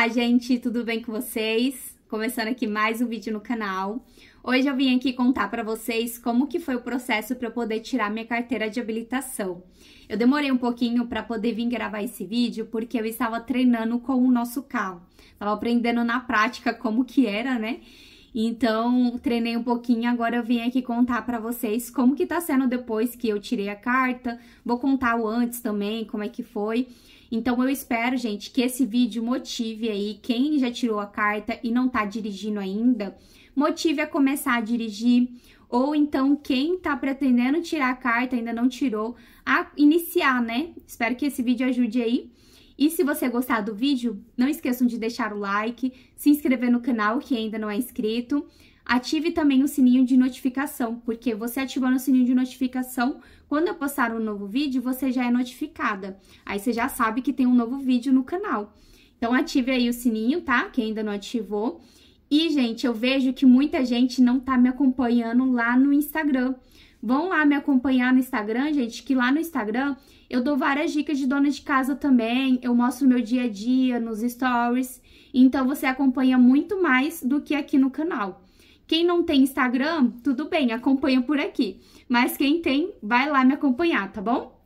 Olá, gente, tudo bem com vocês? Começando aqui mais um vídeo no canal. Hoje eu vim aqui contar para vocês como que foi o processo para eu poder tirar minha carteira de habilitação. Eu demorei um pouquinho para poder vir gravar esse vídeo porque eu estava treinando com o nosso carro. Tava aprendendo na prática como que era, né? Então, treinei um pouquinho, agora eu vim aqui contar para vocês como que tá sendo depois que eu tirei a carta. Vou contar o antes também, como é que foi. Então eu espero, gente, que esse vídeo motive aí quem já tirou a carta e não tá dirigindo ainda, motive a começar a dirigir, ou então quem está pretendendo tirar a carta, ainda não tirou, a iniciar, né? Espero que esse vídeo ajude aí. E se você gostar do vídeo, não esqueçam de deixar o like, se inscrever no canal que ainda não é inscrito. Ative também o sininho de notificação, porque você ativando o sininho de notificação, quando eu postar um novo vídeo, você já é notificada. Aí você já sabe que tem um novo vídeo no canal. Então ative aí o sininho, tá? Quem ainda não ativou. E, gente, eu vejo que muita gente não tá me acompanhando lá no Instagram. Vão lá me acompanhar no Instagram, gente, que lá no Instagram eu dou várias dicas de dona de casa também, eu mostro meu dia a dia nos stories. Então você acompanha muito mais do que aqui no canal. Quem não tem Instagram, tudo bem, acompanha por aqui. Mas quem tem, vai lá me acompanhar, tá bom?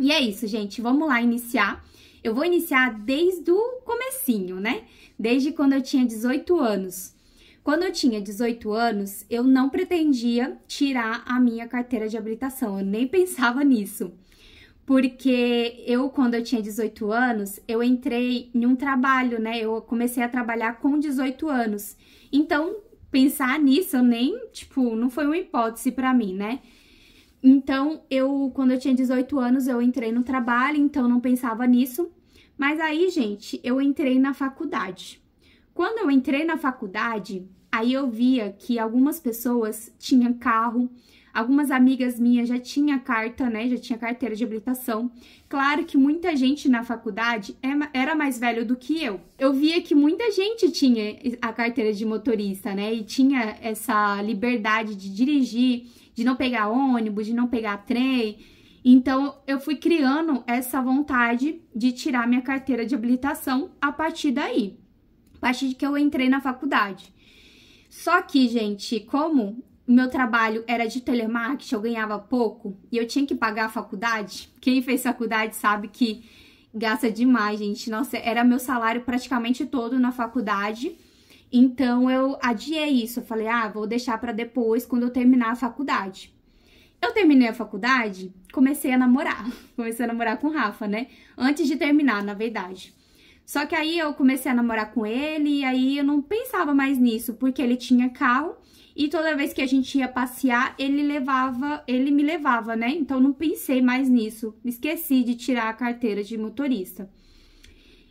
E é isso, gente. Vamos lá iniciar. Eu vou iniciar desde o comecinho, né? Desde quando eu tinha 18 anos. Quando eu tinha 18 anos, eu não pretendia tirar a minha carteira de habilitação. Eu nem pensava nisso. Porque eu, quando eu tinha 18 anos, eu entrei em um trabalho, né? Eu comecei a trabalhar com 18 anos. Então, pensar nisso, eu nem, tipo, não foi uma hipótese para mim, né? Então, eu, quando eu tinha 18 anos, eu entrei no trabalho, então não pensava nisso. Mas aí, gente, eu entrei na faculdade. Quando eu entrei na faculdade, aí eu via que algumas pessoas tinham carro, Algumas amigas minhas já tinha carta, né? Já tinha carteira de habilitação. Claro que muita gente na faculdade é era mais velho do que eu. Eu via que muita gente tinha a carteira de motorista, né? E tinha essa liberdade de dirigir, de não pegar ônibus, de não pegar trem. Então, eu fui criando essa vontade de tirar minha carteira de habilitação a partir daí, a partir de que eu entrei na faculdade. Só que, gente, como meu trabalho era de telemarketing, eu ganhava pouco e eu tinha que pagar a faculdade. Quem fez faculdade sabe que gasta demais, gente. Nossa, era meu salário praticamente todo na faculdade. Então eu adiei isso. Eu falei: "Ah, vou deixar para depois, quando eu terminar a faculdade". Eu terminei a faculdade, comecei a namorar. comecei a namorar com o Rafa, né? Antes de terminar, na verdade. Só que aí eu comecei a namorar com ele e aí eu não pensava mais nisso, porque ele tinha carro e toda vez que a gente ia passear, ele levava, ele me levava, né? Então não pensei mais nisso. Esqueci de tirar a carteira de motorista.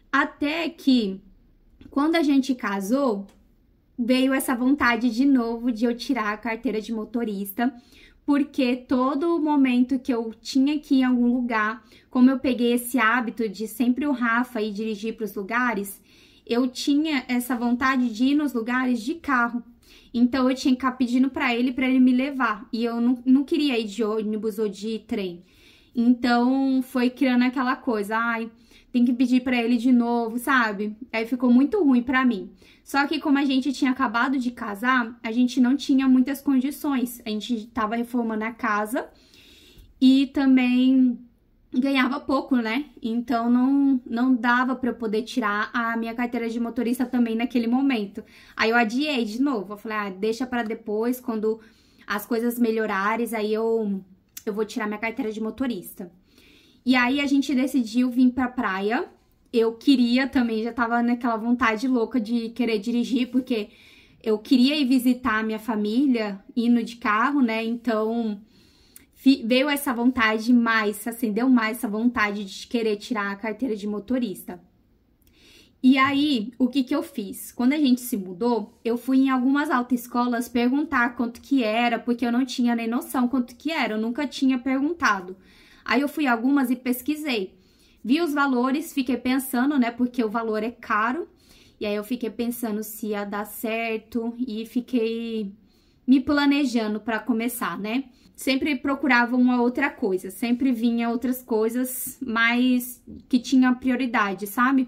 Até que quando a gente casou, veio essa vontade de novo de eu tirar a carteira de motorista, porque todo momento que eu tinha que ir em algum lugar, como eu peguei esse hábito de sempre o Rafa ir dirigir para os lugares, eu tinha essa vontade de ir nos lugares de carro. Então eu tinha que ficar pedindo para ele para ele me levar. E eu não, não queria ir de ônibus ou de trem. Então foi criando aquela coisa, ai, tem que pedir para ele de novo, sabe? Aí ficou muito ruim para mim. Só que como a gente tinha acabado de casar, a gente não tinha muitas condições. A gente tava reformando a casa e também ganhava pouco, né? Então não não dava para eu poder tirar a minha carteira de motorista também naquele momento. Aí eu adiei de novo. Eu falei: "Ah, deixa para depois, quando as coisas melhorarem, aí eu eu vou tirar minha carteira de motorista". E aí a gente decidiu vir pra praia. Eu queria também, já tava naquela vontade louca de querer dirigir, porque eu queria ir visitar a minha família indo de carro, né? Então, veio essa vontade mais, se acendeu mais essa vontade de querer tirar a carteira de motorista. E aí, o que que eu fiz? Quando a gente se mudou, eu fui em algumas autoescolas perguntar quanto que era, porque eu não tinha nem noção quanto que era, eu nunca tinha perguntado. Aí eu fui algumas e pesquisei. Vi os valores, fiquei pensando, né, porque o valor é caro. E aí eu fiquei pensando se ia dar certo e fiquei me planejando para começar, né? sempre procurava uma outra coisa, sempre vinha outras coisas mas que tinha prioridade, sabe?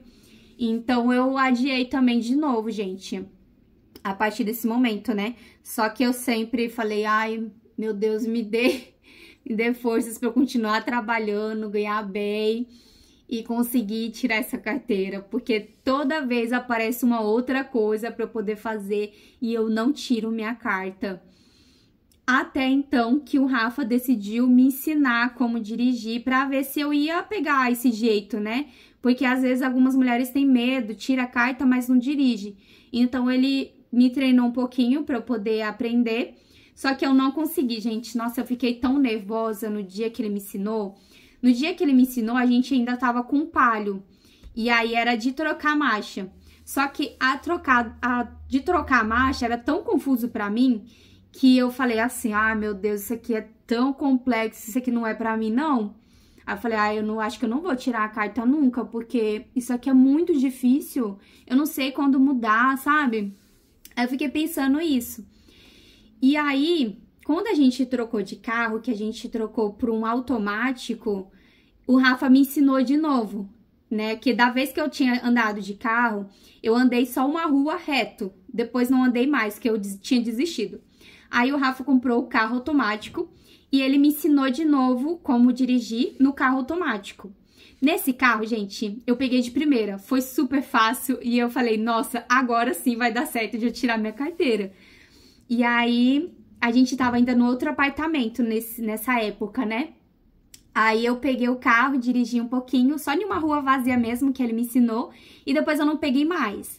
Então eu adiei também de novo, gente, a partir desse momento, né? Só que eu sempre falei, ai, meu Deus, me dê, me dê forças para eu continuar trabalhando, ganhar bem e conseguir tirar essa carteira, porque toda vez aparece uma outra coisa para eu poder fazer e eu não tiro minha carta. Até então que o Rafa decidiu me ensinar como dirigir para ver se eu ia pegar esse jeito, né? Porque às vezes algumas mulheres têm medo, tira a carta, mas não dirige. Então ele me treinou um pouquinho para eu poder aprender. Só que eu não consegui, gente. Nossa, eu fiquei tão nervosa no dia que ele me ensinou. No dia que ele me ensinou, a gente ainda tava com palho. E aí era de trocar marcha. Só que a trocar a, de trocar marcha era tão confuso para mim que eu falei assim: ah, meu Deus, isso aqui é tão complexo, isso aqui não é para mim, não. Aí eu falei, ah, eu não acho que eu não vou tirar a carta nunca, porque isso aqui é muito difícil. Eu não sei quando mudar, sabe? Aí eu fiquei pensando isso. E aí, quando a gente trocou de carro, que a gente trocou para um automático, o Rafa me ensinou de novo, né? Que da vez que eu tinha andado de carro, eu andei só uma rua reto. Depois não andei mais, que eu tinha desistido. Aí o Rafa comprou o carro automático e ele me ensinou de novo como dirigir no carro automático. Nesse carro, gente, eu peguei de primeira, foi super fácil e eu falei, nossa, agora sim vai dar certo de eu tirar minha carteira. E aí a gente tava ainda no outro apartamento nesse, nessa época, né? Aí eu peguei o carro, dirigi um pouquinho, só em uma rua vazia mesmo que ele me ensinou, e depois eu não peguei mais.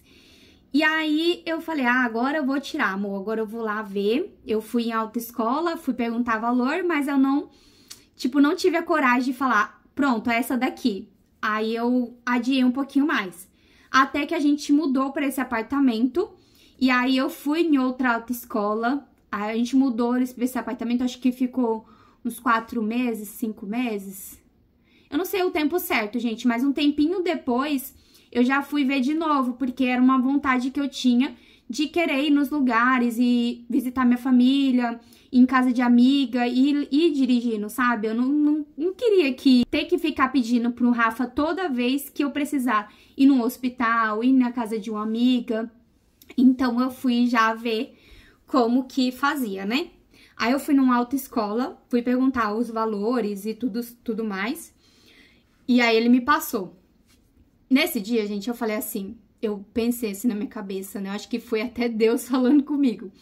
E aí eu falei, ah, agora eu vou tirar, amor, agora eu vou lá ver. Eu fui em autoescola, fui perguntar valor, mas eu não, tipo, não tive a coragem de falar, pronto, é essa daqui. Aí eu adiei um pouquinho mais. Até que a gente mudou para esse apartamento, e aí eu fui em outra autoescola, aí a gente mudou esse apartamento, acho que ficou uns quatro meses, cinco meses. Eu não sei o tempo certo, gente, mas um tempinho depois eu já fui ver de novo, porque era uma vontade que eu tinha de querer ir nos lugares e visitar minha família, em casa de amiga e ir dirigindo, sabe? Eu não, não, não, queria que ter que ficar pedindo pro Rafa toda vez que eu precisar ir no hospital, ir na casa de uma amiga. Então eu fui já ver como que fazia, né? Aí eu fui numa autoescola, fui perguntar os valores e tudo, tudo mais. E aí ele me passou. Nesse dia, gente, eu falei assim, eu pensei assim na minha cabeça, né? Eu acho que foi até Deus falando comigo.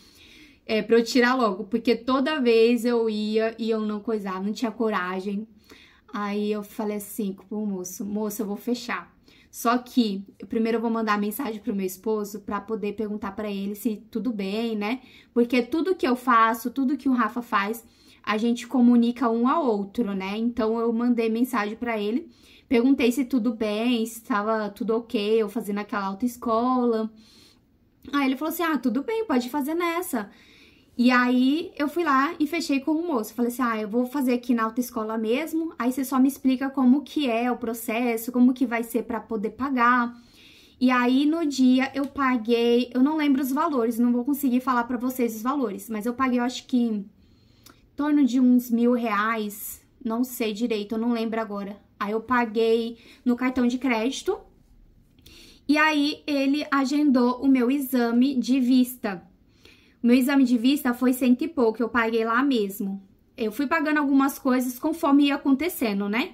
É, pra eu tirar logo, porque toda vez eu ia e eu não coisava, não tinha coragem. Aí eu falei assim pro moço, moço, eu vou fechar. Só que primeiro eu vou mandar mensagem pro meu esposo para poder perguntar para ele se tudo bem, né? Porque tudo que eu faço, tudo que o Rafa faz, a gente comunica um ao outro, né? Então eu mandei mensagem para ele Perguntei se tudo bem, se estava tudo ok, eu fazendo aquela autoescola. Aí ele falou assim: ah, tudo bem, pode fazer nessa. E aí eu fui lá e fechei com o moço. Falei assim: "Ah, eu vou fazer aqui na autoescola mesmo. Aí você só me explica como que é o processo, como que vai ser para poder pagar". E aí no dia eu paguei, eu não lembro os valores, não vou conseguir falar para vocês os valores, mas eu paguei eu acho que em torno de uns mil reais, não sei direito, eu não lembro agora. Aí eu paguei no cartão de crédito. E aí ele agendou o meu exame de vista. O meu exame de vista foi cento e pouco, eu paguei lá mesmo. Eu fui pagando algumas coisas conforme ia acontecendo, né?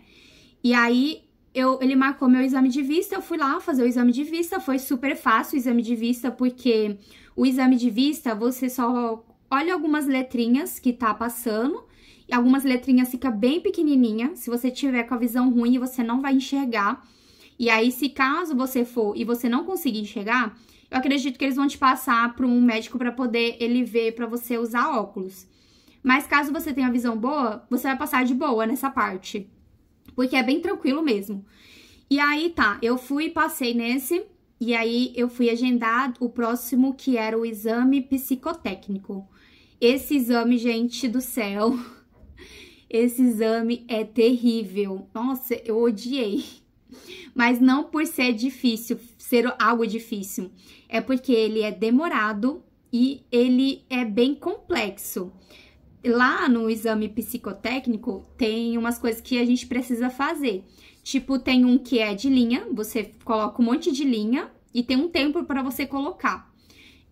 E aí eu, ele marcou meu exame de vista, eu fui lá fazer o exame de vista, foi super fácil o exame de vista, porque o exame de vista você só olha algumas letrinhas que tá passando Algumas letrinhas ficam bem pequenininha. Se você tiver com a visão ruim, você não vai enxergar. E aí, se caso você for e você não conseguir enxergar, eu acredito que eles vão te passar para um médico para poder ele ver para você usar óculos. Mas caso você tenha visão boa, você vai passar de boa nessa parte. Porque é bem tranquilo mesmo. E aí tá, eu fui, passei nesse, e aí eu fui agendar o próximo que era o exame psicotécnico. Esse exame, gente do céu, Esse exame é terrível. Nossa, eu odiei. Mas não por ser difícil, ser algo difícil. É porque ele é demorado e ele é bem complexo. Lá no exame psicotécnico tem umas coisas que a gente precisa fazer. Tipo, tem um que é de linha, você coloca um monte de linha e tem um tempo para você colocar.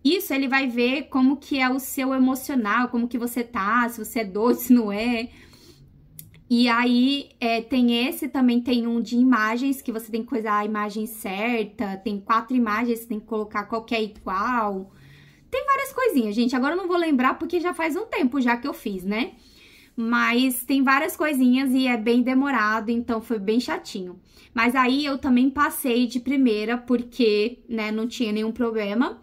Isso ele vai ver como que é o seu emocional, como que você tá, se você é doce, não é. E aí é, tem esse, também tem um de imagens, que você tem que coisar a imagem certa, tem quatro imagens, você tem que colocar qualquer igual. Tem várias coisinhas, gente. Agora eu não vou lembrar porque já faz um tempo já que eu fiz, né? Mas tem várias coisinhas e é bem demorado, então foi bem chatinho. Mas aí eu também passei de primeira porque, né, não tinha nenhum problema.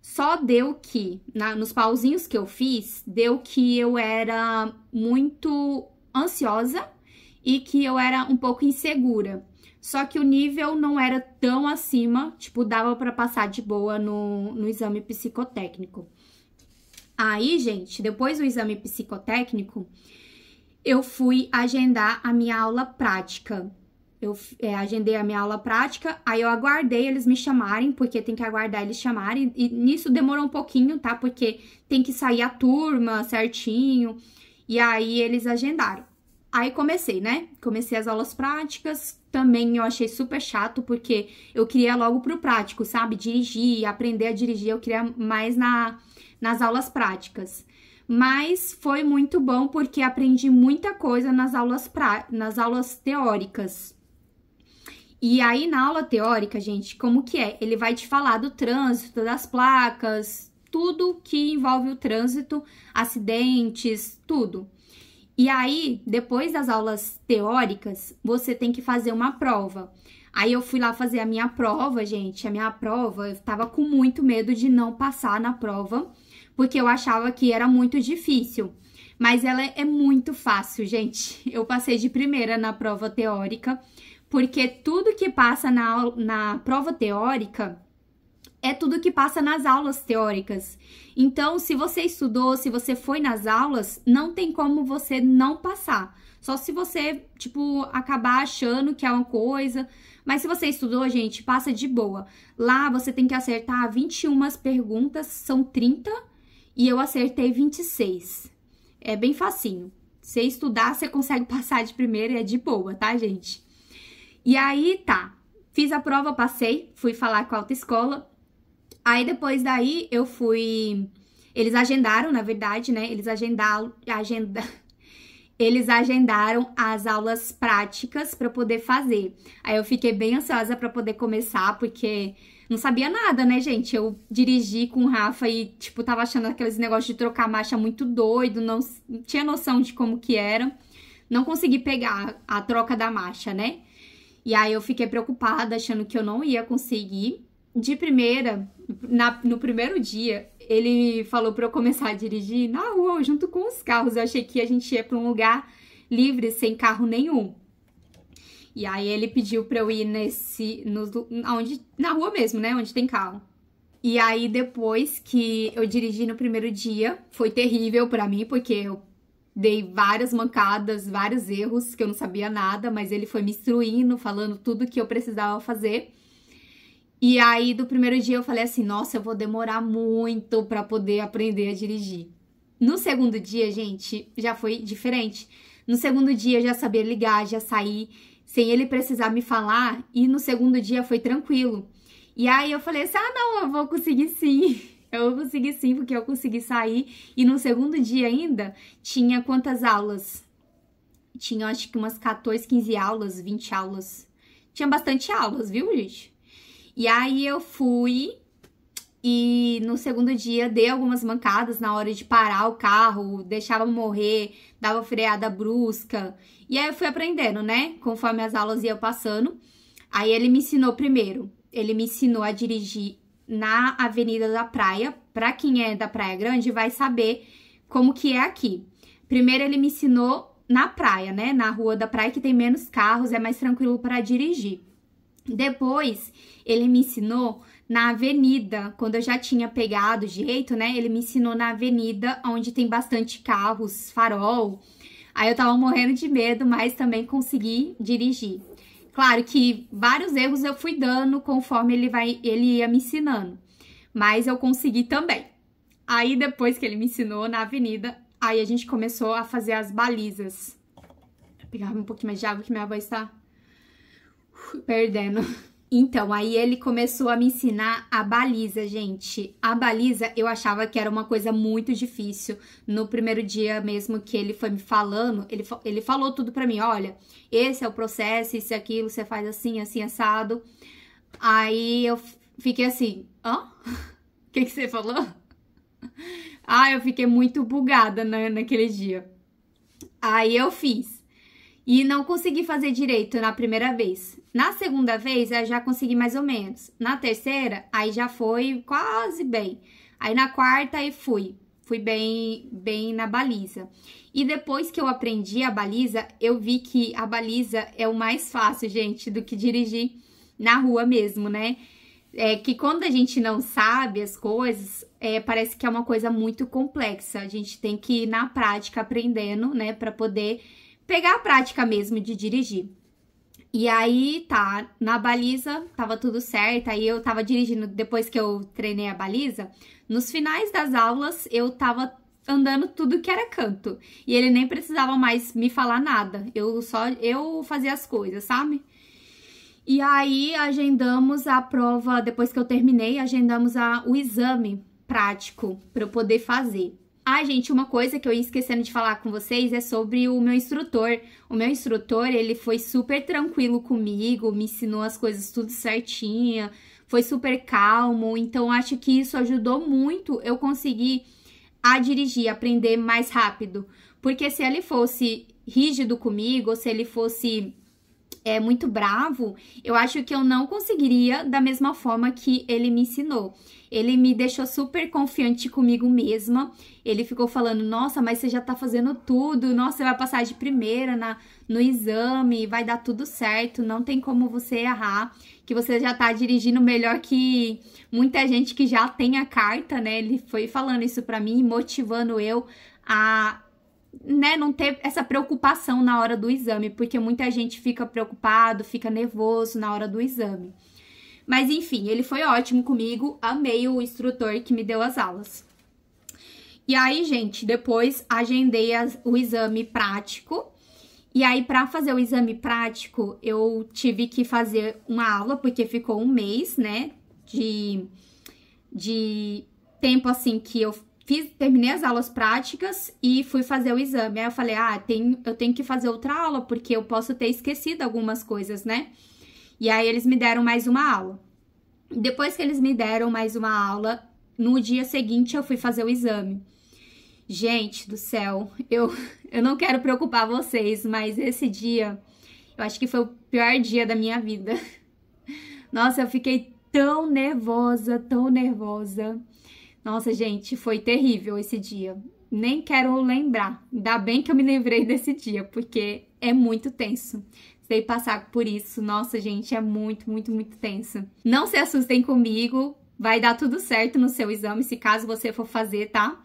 Só deu que, na, nos pauzinhos que eu fiz, deu que eu era muito ansiosa e que eu era um pouco insegura. Só que o nível não era tão acima, tipo, dava para passar de boa no, no exame psicotécnico. Aí, gente, depois do exame psicotécnico, eu fui agendar a minha aula prática. Eu é, agendei a minha aula prática, aí eu aguardei eles me chamarem, porque tem que aguardar eles chamarem. E nisso demorou um pouquinho, tá? Porque tem que sair a turma certinho. E aí eles agendaram. Aí comecei, né? Comecei as aulas práticas, também eu achei super chato, porque eu queria logo pro prático, sabe? Dirigir, aprender a dirigir, eu queria mais na, nas aulas práticas. Mas foi muito bom, porque aprendi muita coisa nas aulas, pra, nas aulas teóricas. E aí, na aula teórica, gente, como que é? Ele vai te falar do trânsito, das placas, tudo que envolve o trânsito, acidentes, tudo. E aí, depois das aulas teóricas, você tem que fazer uma prova. Aí eu fui lá fazer a minha prova, gente. A minha prova, eu tava com muito medo de não passar na prova, porque eu achava que era muito difícil. Mas ela é muito fácil, gente. Eu passei de primeira na prova teórica, porque tudo que passa na, na prova teórica é tudo que passa nas aulas teóricas. Então, se você estudou, se você foi nas aulas, não tem como você não passar. Só se você, tipo, acabar achando que é uma coisa. Mas se você estudou, gente, passa de boa. Lá você tem que acertar 21 perguntas, são 30, e eu acertei 26. É bem facinho. Se estudar, você consegue passar de primeira e é de boa, tá, gente? E aí, tá. Fiz a prova, passei, fui falar com a autoescola. Aí depois daí eu fui. Eles agendaram, na verdade, né? Eles agendaram. Agenda... Eles agendaram as aulas práticas para poder fazer. Aí eu fiquei bem ansiosa para poder começar, porque não sabia nada, né, gente? Eu dirigi com o Rafa e, tipo, tava achando aqueles negócios de trocar marcha muito doido, não, não tinha noção de como que era. Não consegui pegar a troca da marcha, né? E aí eu fiquei preocupada, achando que eu não ia conseguir de primeira, na, no primeiro dia, ele falou para eu começar a dirigir na rua, junto com os carros. Eu achei que a gente ia para um lugar livre, sem carro nenhum. E aí ele pediu para eu ir nesse, nos, onde, na rua mesmo, né, onde tem carro. E aí depois que eu dirigi no primeiro dia, foi terrível para mim porque eu dei várias mancadas, vários erros que eu não sabia nada, mas ele foi me instruindo, falando tudo que eu precisava fazer. E aí, do primeiro dia, eu falei assim: nossa, eu vou demorar muito para poder aprender a dirigir. No segundo dia, gente, já foi diferente. No segundo dia, eu já sabia ligar, já sair, sem ele precisar me falar. E no segundo dia, foi tranquilo. E aí, eu falei assim: ah, não, eu vou conseguir sim. Eu vou conseguir sim, porque eu consegui sair. E no segundo dia ainda, tinha quantas aulas? Tinha acho que umas 14, 15 aulas, 20 aulas. Tinha bastante aulas, viu, gente? E aí eu fui e no segundo dia dei algumas mancadas na hora de parar o carro, deixava morrer, dava freada brusca. E aí eu fui aprendendo, né? Conforme as aulas iam passando. Aí ele me ensinou primeiro. Ele me ensinou a dirigir na Avenida da Praia. Para quem é da Praia Grande vai saber como que é aqui. Primeiro ele me ensinou na praia, né? Na rua da praia que tem menos carros, é mais tranquilo para dirigir. Depois, ele me ensinou na avenida, quando eu já tinha pegado direito, né? Ele me ensinou na avenida, onde tem bastante carros, farol. Aí eu tava morrendo de medo, mas também consegui dirigir. Claro que vários erros eu fui dando conforme ele, vai, ele ia me ensinando, mas eu consegui também. Aí depois que ele me ensinou na avenida, aí a gente começou a fazer as balizas. Vou pegar um pouquinho mais de água que minha voz está. perdendo. Então, aí ele começou a me ensinar a baliza, gente. A baliza eu achava que era uma coisa muito difícil. No primeiro dia mesmo que ele foi me falando, ele, ele falou tudo pra mim: olha, esse é o processo, isso e aquilo, você faz assim, assim, assado. Aí eu fiquei assim: hã? O que, que você falou? Ah, eu fiquei muito bugada na, né, naquele dia. Aí eu fiz e não consegui fazer direito na primeira vez. Na segunda vez, eu já consegui mais ou menos. Na terceira, aí já foi quase bem. Aí na quarta, aí fui. Fui bem, bem na baliza. E depois que eu aprendi a baliza, eu vi que a baliza é o mais fácil, gente, do que dirigir na rua mesmo, né? É que quando a gente não sabe as coisas, é, parece que é uma coisa muito complexa. A gente tem que ir na prática aprendendo, né, para poder pegar a prática mesmo de dirigir. E aí, tá, na baliza, tava tudo certo, aí eu tava dirigindo, depois que eu treinei a baliza, nos finais das aulas eu tava andando tudo que era canto. E ele nem precisava mais me falar nada. Eu só eu fazia as coisas, sabe? E aí agendamos a prova depois que eu terminei, agendamos a, o exame prático para eu poder fazer. Ah, gente, uma coisa que eu ia esquecendo de falar com vocês é sobre o meu instrutor. O meu instrutor, ele foi super tranquilo comigo, me ensinou as coisas tudo certinha, foi super calmo. Então, acho que isso ajudou muito eu conseguir a dirigir, aprender mais rápido. Porque se ele fosse rígido comigo, ou se ele fosse é, muito bravo, eu acho que eu não conseguiria da mesma forma que ele me ensinou. Ele me deixou super confiante comigo mesma ele ficou falando: Nossa, mas você já tá fazendo tudo, nossa, você vai passar de primeira na, no exame, vai dar tudo certo, não tem como você errar, que você já tá dirigindo melhor que muita gente que já tem a carta, né? Ele foi falando isso pra mim, motivando eu a né, não ter essa preocupação na hora do exame, porque muita gente fica preocupado, fica nervoso na hora do exame. Mas enfim, ele foi ótimo comigo, amei o instrutor que me deu as aulas. E aí, gente, depois agendei as, o exame prático. E aí, para fazer o exame prático, eu tive que fazer uma aula, porque ficou um mês, né? De, de tempo assim que eu fiz, terminei as aulas práticas e fui fazer o exame. Aí eu falei, ah, tem, eu tenho que fazer outra aula, porque eu posso ter esquecido algumas coisas, né? E aí eles me deram mais uma aula. Depois que eles me deram mais uma aula, no dia seguinte eu fui fazer o exame. Gente do céu, eu, eu não quero preocupar vocês, mas esse dia, eu acho que foi o pior dia da minha vida. Nossa, eu fiquei tão nervosa, tão nervosa. Nossa, gente, foi terrível esse dia. Nem quero lembrar. Ainda bem que eu me lembrei desse dia, porque é muito tenso. Sei passar por isso. Nossa, gente, é muito, muito, muito tenso. Não se assustem comigo. Vai dar tudo certo no seu exame, se caso você for fazer, tá?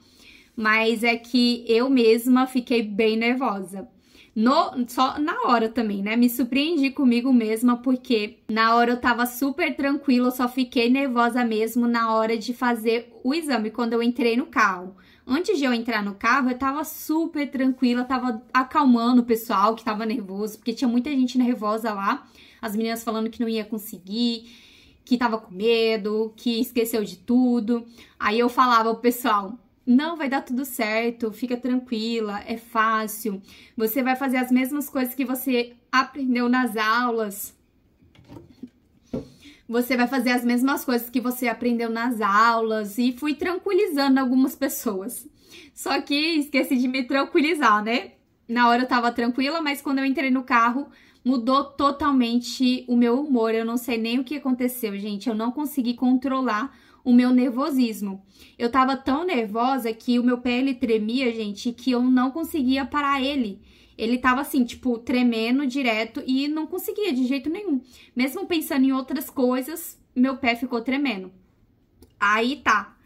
mas é que eu mesma fiquei bem nervosa. No, só na hora também, né? Me surpreendi comigo mesma, porque na hora eu tava super tranquila, eu só fiquei nervosa mesmo na hora de fazer o exame, quando eu entrei no carro. Antes de eu entrar no carro, eu tava super tranquila, tava acalmando o pessoal que tava nervoso, porque tinha muita gente nervosa lá, as meninas falando que não ia conseguir, que tava com medo, que esqueceu de tudo. Aí eu falava pro pessoal, não, vai dar tudo certo, fica tranquila, é fácil. Você vai fazer as mesmas coisas que você aprendeu nas aulas. Você vai fazer as mesmas coisas que você aprendeu nas aulas e fui tranquilizando algumas pessoas. Só que esqueci de me tranquilizar, né? Na hora eu tava tranquila, mas quando eu entrei no carro, mudou totalmente o meu humor. Eu não sei nem o que aconteceu, gente. Eu não consegui controlar o meu nervosismo. Eu tava tão nervosa que o meu pé ele tremia, gente, que eu não conseguia parar ele. Ele tava assim, tipo, tremendo direto e não conseguia de jeito nenhum. Mesmo pensando em outras coisas, meu pé ficou tremendo. Aí tá.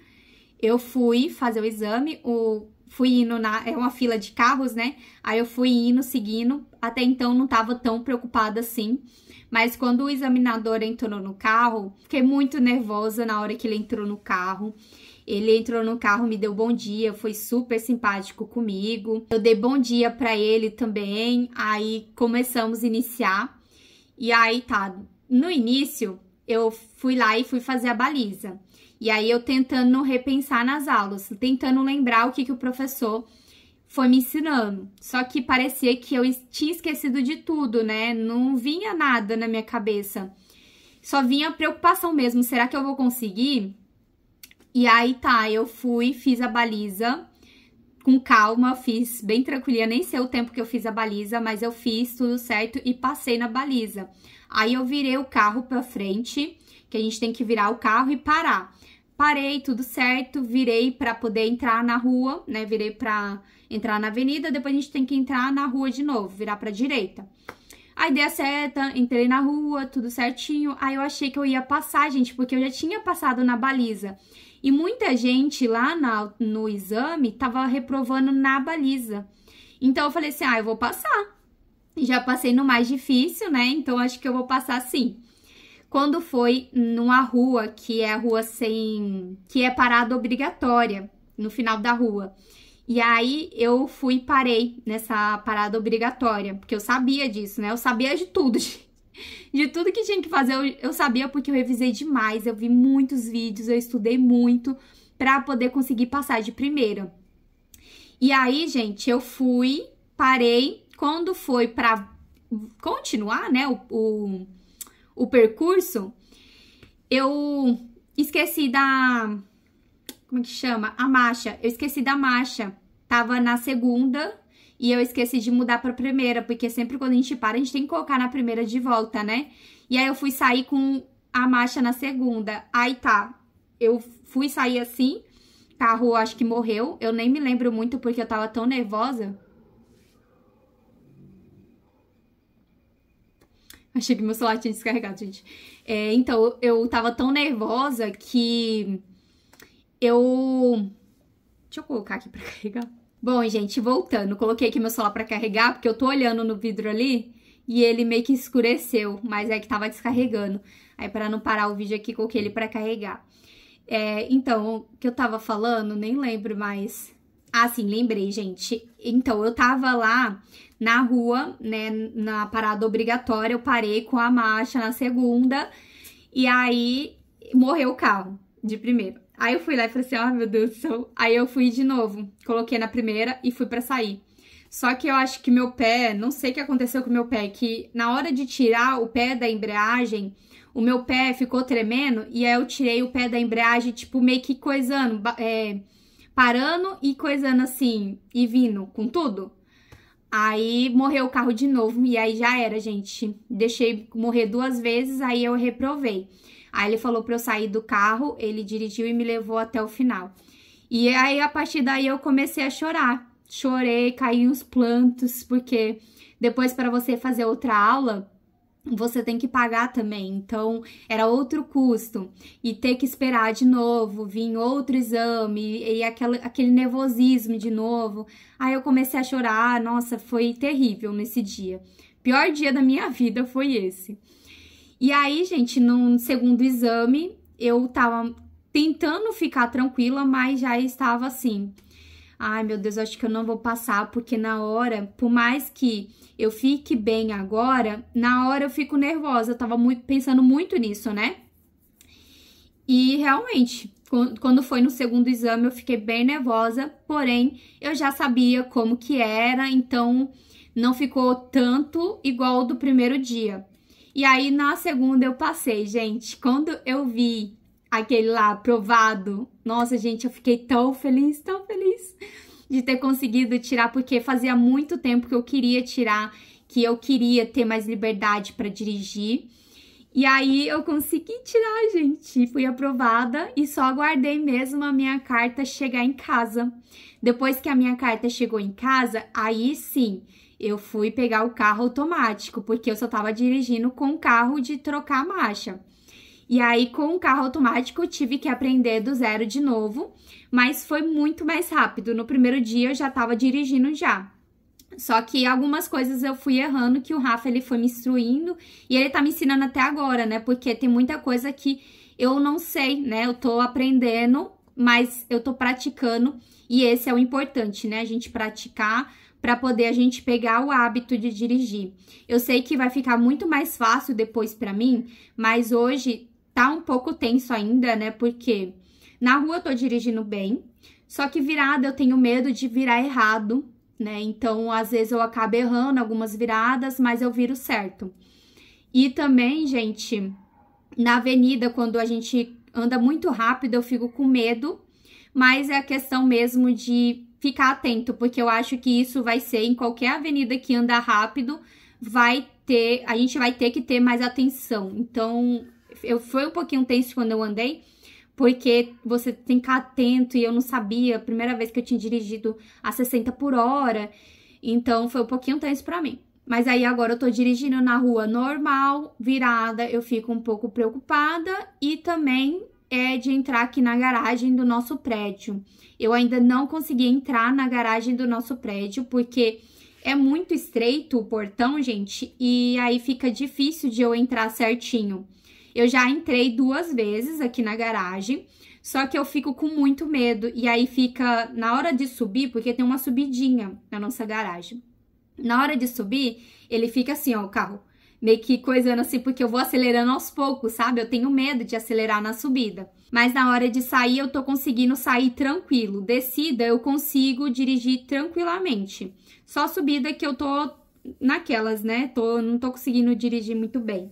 Eu fui fazer o exame, o fui indo na. É uma fila de carros, né? Aí eu fui indo, seguindo até então não estava tão preocupada assim. Mas quando o examinador entrou no carro, fiquei muito nervosa na hora que ele entrou no carro. Ele entrou no carro, me deu bom dia, foi super simpático comigo. Eu dei bom dia para ele também. Aí começamos a iniciar. E aí tá, no início eu fui lá e fui fazer a baliza. E aí eu tentando repensar nas aulas, tentando lembrar o que que o professor foi me ensinando. Só que parecia que eu tinha esquecido de tudo, né? Não vinha nada na minha cabeça. Só vinha preocupação mesmo, será que eu vou conseguir? E aí tá, eu fui, fiz a baliza com calma, fiz bem tranquila nem sei o tempo que eu fiz a baliza, mas eu fiz tudo certo e passei na baliza. Aí eu virei o carro para frente, que a gente tem que virar o carro e parar parei, tudo certo, virei para poder entrar na rua, né? Virei para entrar na avenida, depois a gente tem que entrar na rua de novo, virar para direita. Aí dei a seta, entrei na rua, tudo certinho. Aí eu achei que eu ia passar, gente, porque eu já tinha passado na baliza. E muita gente lá na, no exame tava reprovando na baliza. Então eu falei assim: ah, eu vou passar. Já passei no mais difícil, né? Então acho que eu vou passar sim quando foi numa rua que é a rua sem. que é parada obrigatória no final da rua. E aí eu fui e parei nessa parada obrigatória, porque eu sabia disso, né? Eu sabia de tudo, de, de tudo que tinha que fazer, eu, eu sabia porque eu revisei demais, eu vi muitos vídeos, eu estudei muito para poder conseguir passar de primeira. E aí, gente, eu fui, parei, quando foi para continuar, né, o, o o percurso, eu esqueci da. Como é que chama? A marcha. Eu esqueci da marcha. Tava na segunda e eu esqueci de mudar pra primeira, porque sempre quando a gente para, a gente tem que colocar na primeira de volta, né? E aí eu fui sair com a marcha na segunda. Aí tá. Eu fui sair assim, carro tá, acho que morreu. Eu nem me lembro muito porque eu tava tão nervosa. Achei que meu celular tinha descarregado, gente. É, então, eu tava tão nervosa que eu... Deixa eu colocar aqui pra carregar. Bom, gente, voltando. Coloquei aqui meu celular pra carregar, porque eu tô olhando no vidro ali e ele meio que escureceu, mas é que tava descarregando. Aí, para não parar o vídeo aqui, coloquei ele pra carregar. É, então, o que eu tava falando, nem lembro mais. Ah, lembrei, gente. Então, eu tava lá na rua, né, na parada obrigatória, eu parei com a marcha na segunda e aí morreu o carro de primeira Aí eu fui lá e falei assim: "Ah, oh, meu Deus do céu". Aí eu fui de novo, coloquei na primeira e fui para sair. Só que eu acho que meu pé, não sei o que aconteceu com meu pé, é que na hora de tirar o pé da embreagem, o meu pé ficou tremendo e aí eu tirei o pé da embreagem, tipo, meio que coisando, é, parando e coisando assim, e vindo com tudo. Aí morreu o carro de novo, e aí já era, gente. Deixei morrer duas vezes, aí eu reprovei. Aí ele falou pra eu sair do carro, ele dirigiu e me levou até o final. E aí, a partir daí, eu comecei a chorar. Chorei, caí uns plantos, porque depois para você fazer outra aula, você tem que pagar também. Então, era outro custo. E ter que esperar de novo, vir outro exame, e aquele, aquele nervosismo de novo. Aí eu comecei a chorar, nossa, foi terrível nesse dia. Pior dia da minha vida foi esse. E aí, gente, no segundo exame, eu tava tentando ficar tranquila, mas já estava assim, ai meu Deus, acho que eu não vou passar, porque na hora, por mais que eu fique bem agora, na hora eu fico nervosa, eu tava muito, pensando muito nisso, né? E realmente, quando foi no segundo exame, eu fiquei bem nervosa, porém eu já sabia como que era, então não ficou tanto igual do primeiro dia. E aí na segunda eu passei, gente. Quando eu vi aquele lá aprovado. Nossa, gente, eu fiquei tão feliz, tão feliz de ter conseguido tirar, porque fazia muito tempo que eu queria tirar, que eu queria ter mais liberdade para dirigir. E aí eu consegui tirar, gente. Fui aprovada e só aguardei mesmo a minha carta chegar em casa. Depois que a minha carta chegou em casa, aí sim eu fui pegar o carro automático, porque eu só tava dirigindo com o carro de trocar a marcha. E aí, com o carro automático, eu tive que aprender do zero de novo, mas foi muito mais rápido. No primeiro dia eu já estava dirigindo já. Só que algumas coisas eu fui errando que o Rafa ele foi me instruindo e ele tá me ensinando até agora, né? Porque tem muita coisa que eu não sei, né? Eu tô aprendendo, mas eu tô praticando e esse é o importante, né? A gente praticar para poder a gente pegar o hábito de dirigir. Eu sei que vai ficar muito mais fácil depois para mim, mas hoje tá um pouco tenso ainda, né? Porque na rua eu tô dirigindo bem, só que virada eu tenho medo de virar errado, né? Então, às vezes eu acabo errando algumas viradas, mas eu viro certo. E também, gente, na avenida, quando a gente anda muito rápido, eu fico com medo, mas é a questão mesmo de ficar atento, porque eu acho que isso vai ser em qualquer avenida que anda rápido, vai ter, a gente vai ter que ter mais atenção. Então, eu foi um pouquinho tenso quando eu andei, porque você tem que ficar atento e eu não sabia, primeira vez que eu tinha dirigido a 60 por hora, então foi um pouquinho tenso para mim. Mas aí agora eu tô dirigindo na rua normal, virada, eu fico um pouco preocupada e também é de entrar aqui na garagem do nosso prédio. Eu ainda não consegui entrar na garagem do nosso prédio porque é muito estreito o portão, gente, e aí fica difícil de eu entrar certinho. Eu já entrei duas vezes aqui na garagem, só que eu fico com muito medo. E aí fica, na hora de subir, porque tem uma subidinha na nossa garagem. Na hora de subir, ele fica assim, ó, o carro meio que coisando assim, porque eu vou acelerando aos poucos, sabe? Eu tenho medo de acelerar na subida. Mas na hora de sair, eu tô conseguindo sair tranquilo. Descida, eu consigo dirigir tranquilamente. Só subida que eu tô naquelas, né? Tô, não tô conseguindo dirigir muito bem.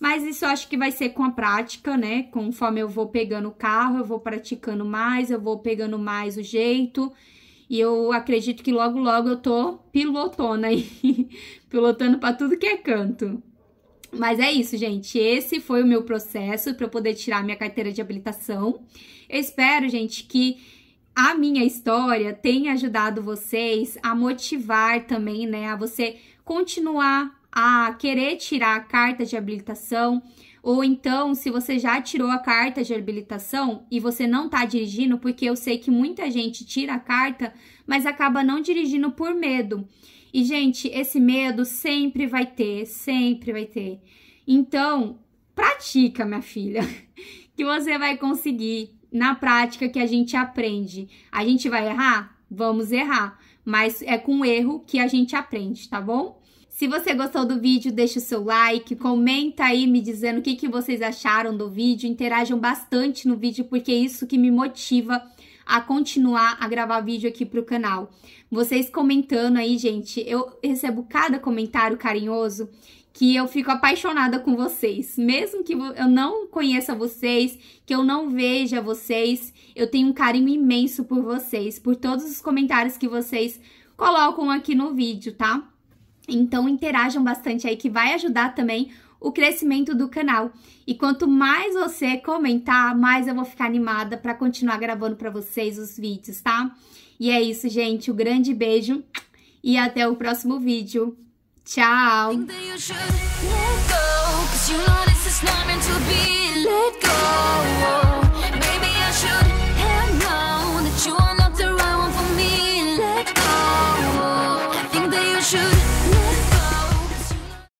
Mas isso eu acho que vai ser com a prática, né? Conforme eu vou pegando o carro, eu vou praticando mais, eu vou pegando mais o jeito. E eu acredito que logo, logo eu tô pilotando aí, pilotando para tudo que é canto. Mas é isso, gente. Esse foi o meu processo para eu poder tirar minha carteira de habilitação. Eu espero, gente, que a minha história tenha ajudado vocês a motivar também, né? A você continuar a querer tirar a carta de habilitação, ou então se você já tirou a carta de habilitação e você não está dirigindo, porque eu sei que muita gente tira a carta, mas acaba não dirigindo por medo. E gente, esse medo sempre vai ter, sempre vai ter. Então, pratica, minha filha, que você vai conseguir. Na prática que a gente aprende. A gente vai errar? Vamos errar, mas é com o erro que a gente aprende, tá bom? Se você gostou do vídeo, deixa o seu like, comenta aí me dizendo o que, que vocês acharam do vídeo, interajam bastante no vídeo, porque é isso que me motiva a continuar a gravar vídeo aqui pro canal. Vocês comentando aí, gente, eu recebo cada comentário carinhoso que eu fico apaixonada com vocês. Mesmo que eu não conheça vocês, que eu não veja vocês, eu tenho um carinho imenso por vocês, por todos os comentários que vocês colocam aqui no vídeo, tá? Então interajam bastante aí que vai ajudar também o crescimento do canal. E quanto mais você comentar, mais eu vou ficar animada para continuar gravando para vocês os vídeos, tá? E é isso, gente. Um grande beijo e até o próximo vídeo. Tchau! you know this is not meant to be. Let go. Maybe oh, I should.